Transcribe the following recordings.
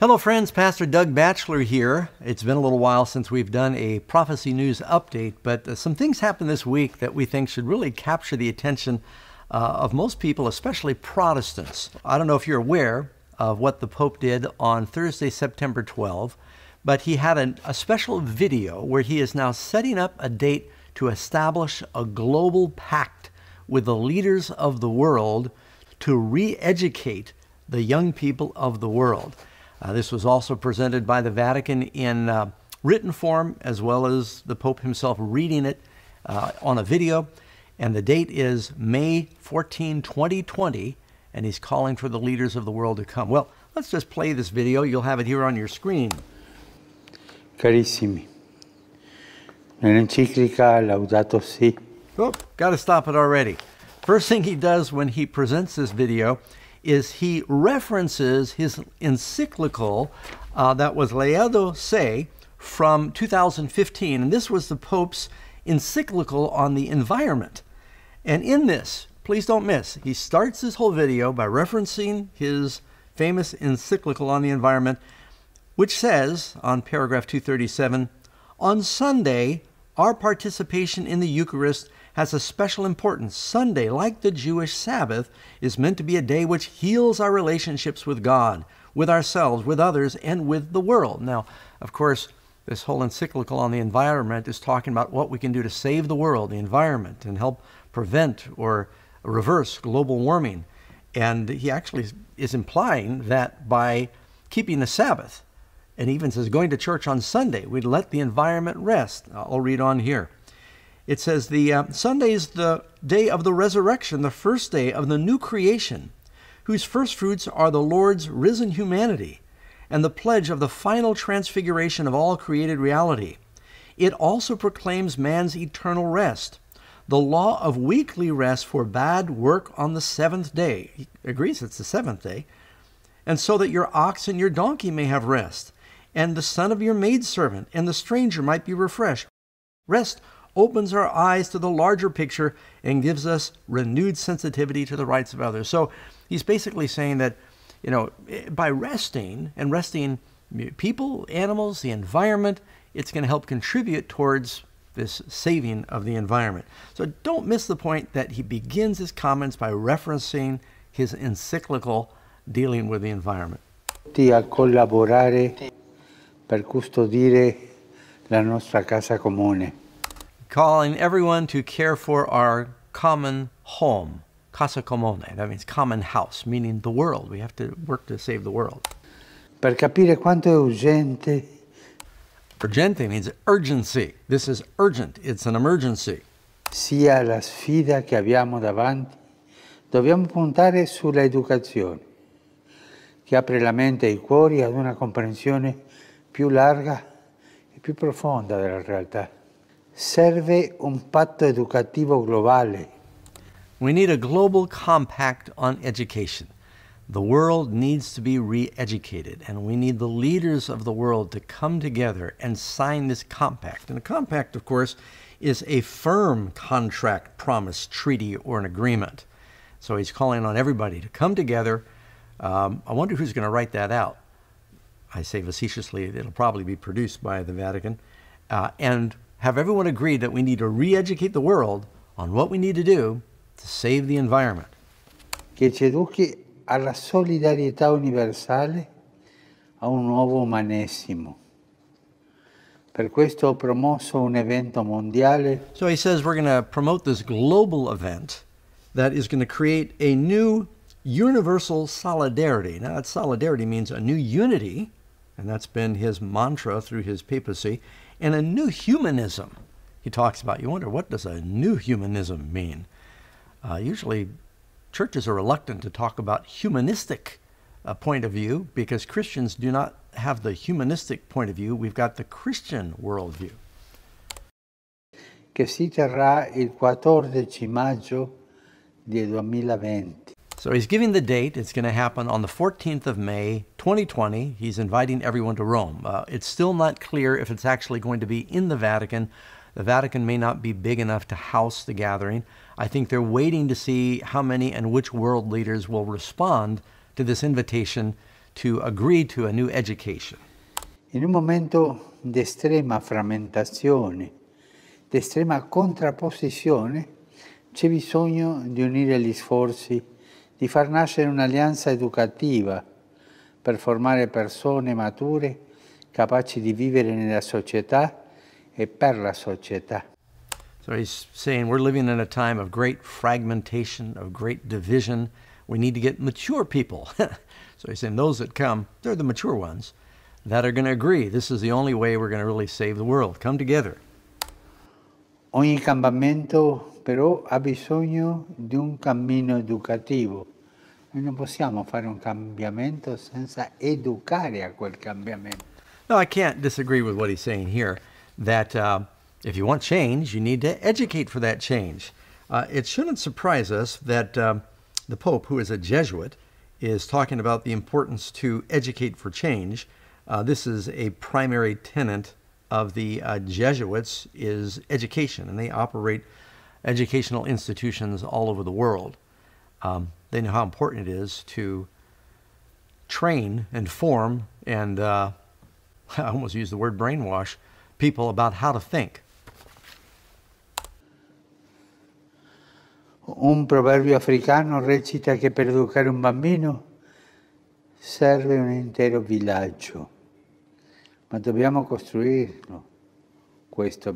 Hello, friends. Pastor Doug Batchelor here. It's been a little while since we've done a prophecy news update, but uh, some things happened this week that we think should really capture the attention uh, of most people, especially Protestants. I don't know if you're aware of what the Pope did on Thursday, September 12, but he had an, a special video where he is now setting up a date to establish a global pact with the leaders of the world to re educate the young people of the world. Uh, this was also presented by the Vatican in uh, written form, as well as the Pope himself reading it uh, on a video. And the date is May 14, 2020, and he's calling for the leaders of the world to come. Well, let's just play this video. You'll have it here on your screen. Carissimi, nell'enciclica Laudato Si. Oh, got to stop it already. First thing he does when he presents this video is he references his encyclical uh, that was Laudato Se from 2015, and this was the Pope's encyclical on the environment. And in this, please don't miss, he starts this whole video by referencing his famous encyclical on the environment, which says on paragraph 237 On Sunday, our participation in the Eucharist has a special importance. Sunday, like the Jewish Sabbath, is meant to be a day which heals our relationships with God, with ourselves, with others, and with the world. Now, of course, this whole encyclical on the environment is talking about what we can do to save the world, the environment, and help prevent or reverse global warming. And he actually is implying that by keeping the Sabbath, and even says going to church on Sunday, we would let the environment rest. I'll read on here it says the uh, Sunday is the day of the resurrection, the first day of the new creation, whose first fruits are the Lord's risen humanity and the pledge of the final transfiguration of all created reality. It also proclaims man's eternal rest. The law of weekly rest for bad work on the seventh day. He agrees it's the seventh day. And so that your ox and your donkey may have rest, and the son of your maidservant and the stranger might be refreshed. Rest opens our eyes to the larger picture and gives us renewed sensitivity to the rights of others. So he's basically saying that, you know, by resting and resting people, animals, the environment, it's going to help contribute towards this saving of the environment. So don't miss the point that he begins his comments by referencing his encyclical dealing with the environment. collaborare per custodire la nostra casa comune calling everyone to care for our common home, casa comune. That means common house, meaning the world. We have to work to save the world. Per capire quanto è urgente. Urgente means urgency. This is urgent. It's an emergency. Sia la sfida che abbiamo davanti, dobbiamo puntare sulla educazione, che apre la mente e i cuori ad una comprensione più larga e più profonda della realtà. Serve un patto educativo globale. We need a global compact on education. The world needs to be re educated, and we need the leaders of the world to come together and sign this compact. And a compact, of course, is a firm contract, promise, treaty, or an agreement. So he's calling on everybody to come together. Um, I wonder who's going to write that out. I say facetiously, it'll probably be produced by the Vatican, uh, and have everyone agreed that we need to re educate the world on what we need to do to save the environment. Che ci educhi alla solidarietà universale, a un nuovo umanesimo. Per questo ho promosso un evento mondiale. So he says we're going to promote this global event that is going to create a new universal solidarity. Now, that solidarity means a new unity, and that's been his mantra through his papacy and a new humanism he talks about. You wonder, what does a new humanism mean? Uh, usually, churches are reluctant to talk about humanistic uh, point of view because Christians do not have the humanistic point of view. We've got the Christian worldview. Che si terrà il 14 maggio di 2020. So he's giving the date. It's going to happen on the 14th of May, 2020. He's inviting everyone to Rome. Uh, it's still not clear if it's actually going to be in the Vatican. The Vatican may not be big enough to house the gathering. I think they're waiting to see how many and which world leaders will respond to this invitation to agree to a new education. In un momento di estrema frammentazione, di estrema contrapposizione, c'è bisogno di unire gli sforzi di far nascere un'alleanza educativa per formare persone mature capaci di vivere nella società e per la società. So he's saying we're living in a time of great fragmentation, of great division. We need to get mature people. so he's saying those that come, they're the mature ones that are going to agree. This is the only way we're going to really save the world. Come together ogni cambiamento però ha bisogno di un cammino educativo. Noi non possiamo fare un cambiamento senza educare a quel cambiamento. No, I can't disagree with what he's saying here, that uh, if you want change, you need to educate for that change. Uh, it shouldn't surprise us that um, the Pope, who is a Jesuit, is talking about the importance to educate for change. Uh, this is a primary tenet of the uh, Jesuits is education, and they operate educational institutions all over the world. Um, they know how important it is to train and form and uh, I almost use the word brainwash people about how to think. Un proverbio africano recita che per educare un bambino serve un intero villaggio ma dobbiamo costruirlo, questo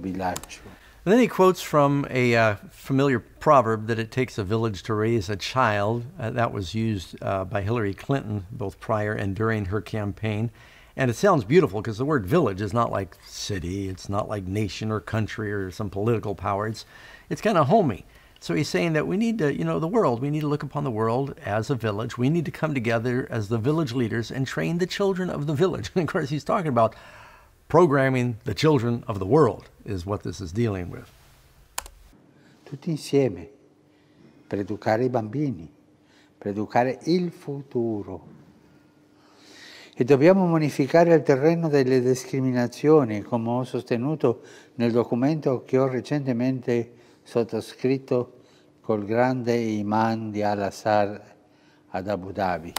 And then he quotes from a uh, familiar proverb that it takes a village to raise a child. Uh, that was used uh, by Hillary Clinton both prior and during her campaign. And it sounds beautiful because the word village is not like city, it's not like nation or country or some political power. It's, it's kind of homey. So he's saying that we need to, you know, the world, we need to look upon the world as a village. We need to come together as the village leaders and train the children of the village. And of course, he's talking about programming the children of the world, is what this is dealing with. Tutti insieme, per educare i bambini, per educare il futuro. e dobbiamo modificare il terreno delle discriminazioni, come ho sostenuto nel documento che ho recentemente sottoscritto col grande imam di Al-Azhar Abu Dhabi.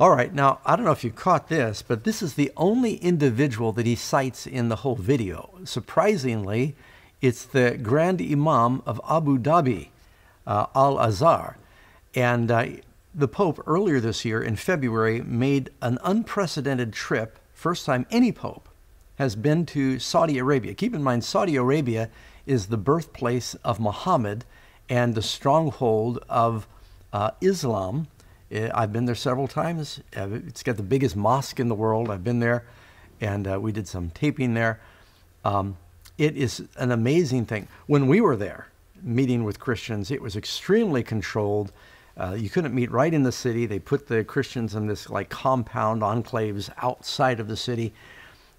All right, now I don't know if you caught this, but this is the only individual that he cites in the whole video. Surprisingly, it's the Grand Imam of Abu Dhabi, uh, Al Azhar. And uh, the Pope earlier this year in February made an unprecedented trip, first time any Pope has been to Saudi Arabia. Keep in mind, Saudi Arabia is the birthplace of Muhammad and the stronghold of uh, Islam. Uh, I've been there several times. Uh, it's got the biggest mosque in the world. I've been there, and uh, we did some taping there. Um, it is an amazing thing. When we were there meeting with Christians, it was extremely controlled. Uh, you couldn't meet right in the city. They put the Christians in this like compound enclaves outside of the city.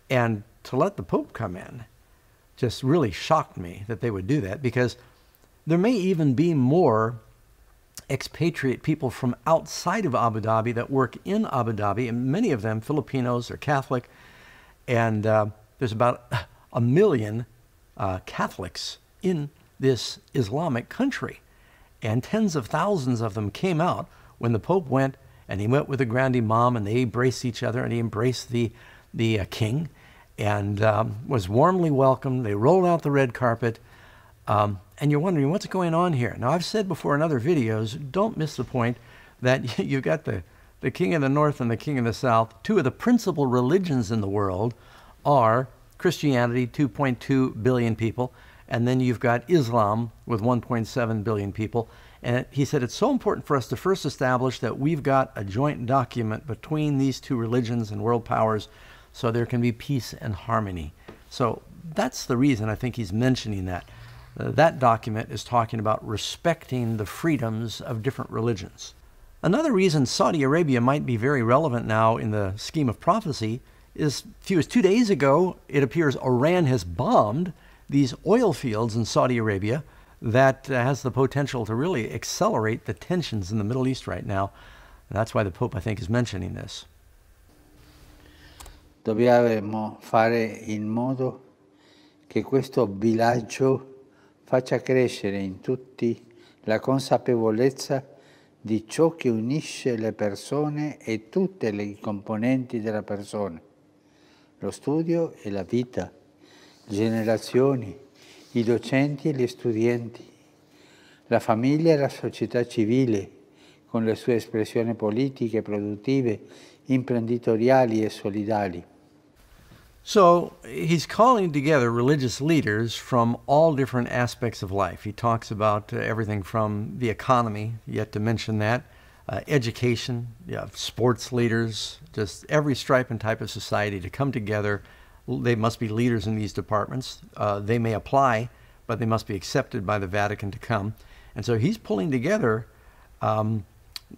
And to let the Pope come in just really shocked me that they would do that because there may even be more expatriate people from outside of Abu Dhabi that work in Abu Dhabi, and many of them Filipinos or Catholic. And uh, there's about a million uh, Catholics in this Islamic country. And tens of thousands of them came out when the Pope went and he went with the Grand Imam and they embraced each other and he embraced the, the uh, king and um, was warmly welcomed. They rolled out the red carpet. Um, and you're wondering what's going on here. Now, I've said before in other videos, don't miss the point that you've got the, the king of the north and the king of the south. Two of the principal religions in the world are Christianity, 2.2 billion people, and then you've got Islam with 1.7 billion people. And he said it's so important for us to first establish that we've got a joint document between these two religions and world powers so there can be peace and harmony. So that's the reason I think he's mentioning that. Uh, that document is talking about respecting the freedoms of different religions. Another reason Saudi Arabia might be very relevant now in the scheme of prophecy is few as two days ago, it appears Iran has bombed these oil fields in Saudi Arabia that uh, has the potential to really accelerate the tensions in the Middle East right now. And that's why the Pope, I think, is mentioning this. dobbiamo fare in modo che questo bilancio faccia crescere in tutti la consapevolezza di ciò che unisce le persone e tutte le componenti della persona, lo studio e la vita, generazioni, i docenti e gli studenti, la famiglia e la società civile, con le sue espressioni politiche, produttive, imprenditoriali e solidali So he's calling together religious leaders from all different aspects of life. He talks about uh, everything from the economy, yet to mention that, uh, education, sports leaders, just every stripe and type of society to come together. They must be leaders in these departments. Uh, they may apply, but they must be accepted by the Vatican to come. And so he's pulling together um,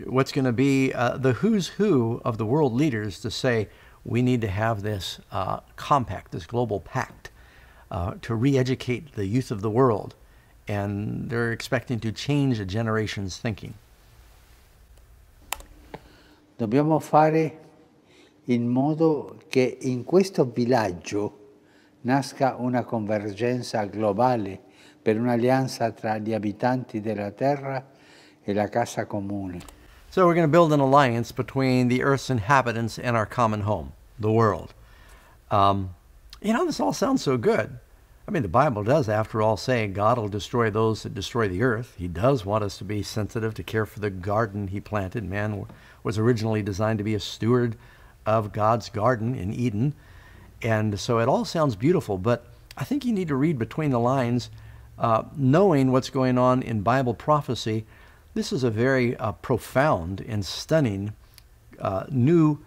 what's going to be uh, the who's who of the world leaders to say, we need to have this uh, compact, this global pact, uh, to re educate the youth of the world. And they're expecting to change a generation's thinking. Dobbiamo fare in modo che in questo villaggio nasca una convergenza globale per un'alleanza tra gli abitanti della terra e la casa comune. So we're going to build an alliance between the Earth's inhabitants and our common home, the world. Um, you know, this all sounds so good. I mean, the Bible does, after all, say God will destroy those that destroy the earth. He does want us to be sensitive, to care for the garden he planted. Man was originally designed to be a steward of God's garden in Eden. And so it all sounds beautiful, but I think you need to read between the lines, uh, knowing what's going on in Bible prophecy this is a very uh, profound and stunning uh, new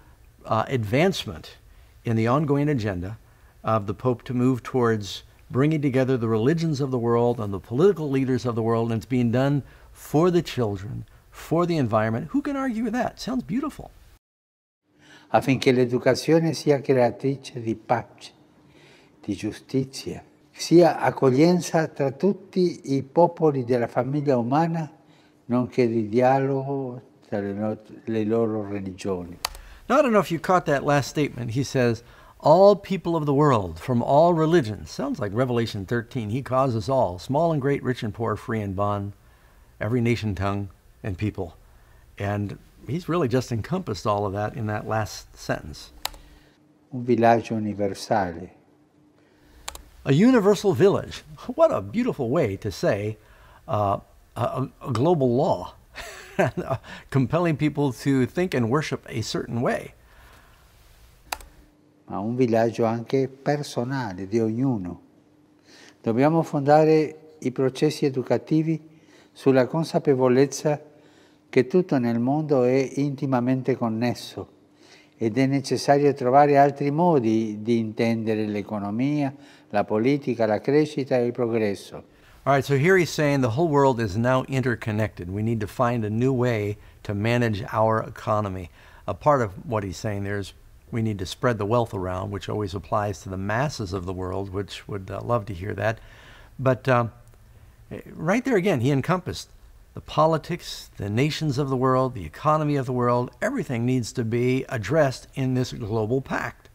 uh, advancement in the ongoing agenda of the Pope to move towards bringing together the religions of the world and the political leaders of the world, and it's being done for the children, for the environment. Who can argue with that? Sounds beautiful. Affinché l'educazione sia creatrice di pace, di giustizia, sia accoglienza tra tutti i popoli della famiglia umana nonché di dialogo tra le, le loro religioni. Now, I don't know if you caught that last statement. He says, all people of the world from all religions. Sounds like Revelation 13. He calls us all, small and great, rich and poor, free and bond, every nation, tongue, and people. And he's really just encompassed all of that in that last sentence. Un villaggio universale. A universal village. What a beautiful way to say uh, a, a global law compelling people to think and worship a certain way. Ma un villaggio anche personale di ognuno. Dobbiamo fondare i processi educativi sulla consapevolezza che tutto nel mondo è intimamente connesso ed è necessario trovare altri modi di intendere l'economia, la politica, la crescita e il progresso. All right, so here he's saying the whole world is now interconnected. We need to find a new way to manage our economy. A part of what he's saying there is we need to spread the wealth around, which always applies to the masses of the world, which would uh, love to hear that. But um, right there again, he encompassed the politics, the nations of the world, the economy of the world. Everything needs to be addressed in this global pact.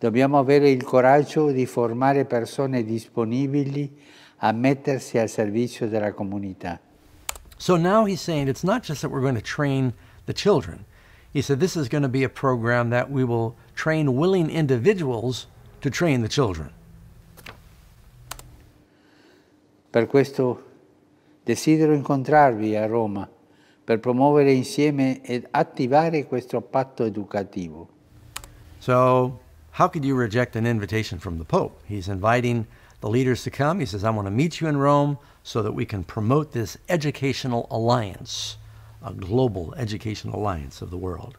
Dobbiamo avere il coraggio di formare persone disponibili a mettersi al servizio della comunità. So now he's saying it's not just that we're going to train the children. He said this is going to be a program that we will train willing individuals to train the children. Per questo desidero incontrarvi a Roma per promuovere insieme e attivare questo patto educativo. So How could you reject an invitation from the Pope? He's inviting the leaders to come. He says, I want to meet you in Rome so that we can promote this educational alliance, a global educational alliance of the world.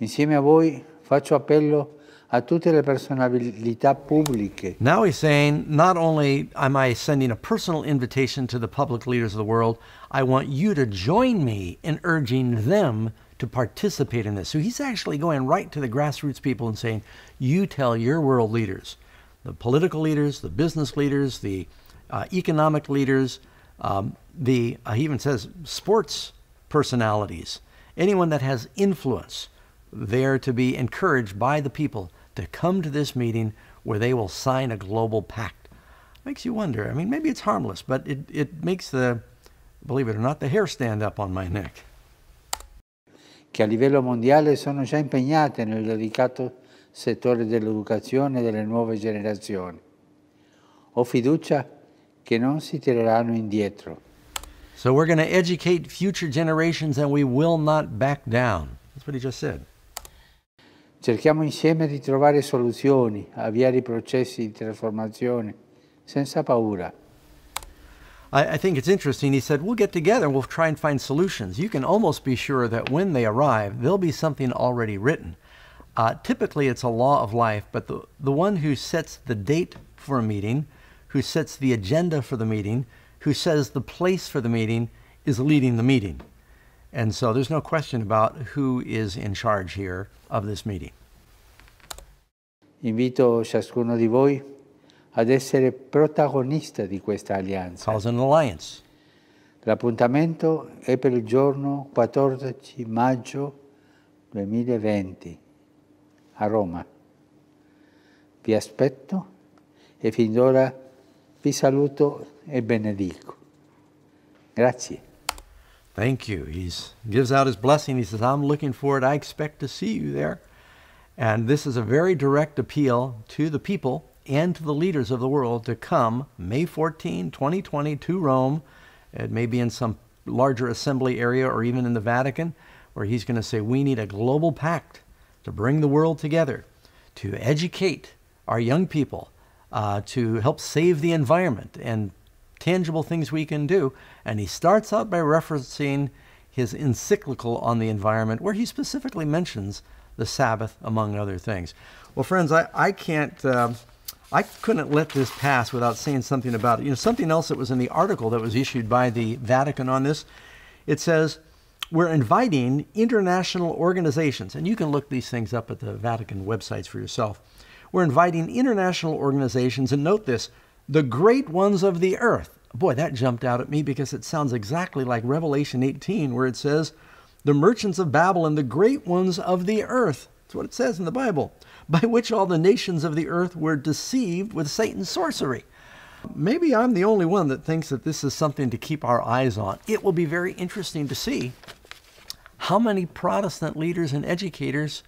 Insieme a voi faccio appello a tutte le personalità pubbliche. Now he's saying, not only am I sending a personal invitation to the public leaders of the world, I want you to join me in urging them to participate in this. So he's actually going right to the grassroots people and saying, you tell your world leaders, the political leaders, the business leaders, the uh, economic leaders, um, the, uh, he even says, sports personalities, anyone that has influence, there to be encouraged by the people to come to this meeting where they will sign a global pact. Makes you wonder. I mean, maybe it's harmless, but it, it makes the, believe it or not, the hair stand up on my neck. che a livello mondiale sono già impegnate nel delicato settore dell'educazione delle nuove generazioni. Ho fiducia che non si tireranno indietro. So we're going to educate future generations and we will not back down. That's what he just said. Cerchiamo insieme di trovare soluzioni, avviare i processi di trasformazione senza paura. I, I think it's interesting. He said, We'll get together and we'll try and find solutions. You can almost be sure that when they arrive, there'll be something already written. Uh, typically, it's a law of life, but the, the one who sets the date for a meeting, who sets the agenda for the meeting, who says the place for the meeting is leading the meeting. And so there's no question about who is in charge here of this meeting. Invito ciascuno di voi ad essere protagonista di questa alleanza. L'appuntamento è per il giorno 14 maggio 2020 a Roma. Vi aspetto e fin d'ora vi saluto e benedico. Grazie. Thank you. He gives out his blessing. He says, I'm looking forward. I expect to see you there. And this is a very direct appeal to the people and to the leaders of the world to come May 14, 2020, to Rome. It may be in some larger assembly area or even in the Vatican, where he's going to say, We need a global pact to bring the world together, to educate our young people, uh, to help save the environment, and tangible things we can do. And he starts out by referencing his encyclical on the environment, where he specifically mentions the Sabbath, among other things. Well, friends, I, I can't. Uh, I couldn't let this pass without saying something about it. You know, something else that was in the article that was issued by the Vatican on this. It says, we're inviting international organizations, and you can look these things up at the Vatican websites for yourself. We're inviting international organizations, and note this the great ones of the earth. Boy, that jumped out at me because it sounds exactly like Revelation 18, where it says, The merchants of Babylon, the great ones of the earth. That's what it says in the Bible by which all the nations of the earth were deceived with Satan's sorcery. Maybe I'm the only one that thinks that this is something to keep our eyes on. It will be very interesting to see how many Protestant leaders and educators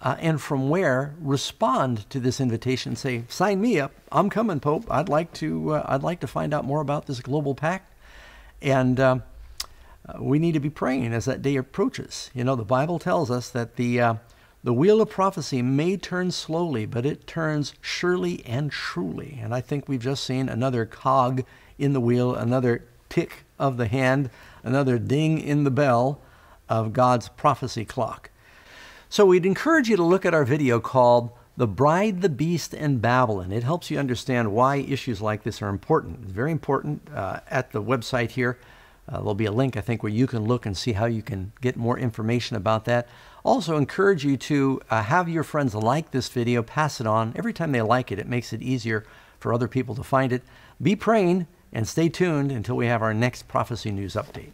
uh, and from where respond to this invitation say sign me up i'm coming pope i'd like to uh, i'd like to find out more about this global pact and um, uh, we need to be praying as that day approaches you know the bible tells us that the uh, the wheel of prophecy may turn slowly, but it turns surely and truly. And I think we've just seen another cog in the wheel, another tick of the hand, another ding in the bell of God's prophecy clock. So we'd encourage you to look at our video called The Bride, the Beast, and Babylon. It helps you understand why issues like this are important. It's very important uh, at the website here. Uh, there'll be a link, I think, where you can look and see how you can get more information about that. Also encourage you to uh, have your friends like this video, pass it on. Every time they like it, it makes it easier for other people to find it. Be praying and stay tuned until we have our next Prophecy News Update.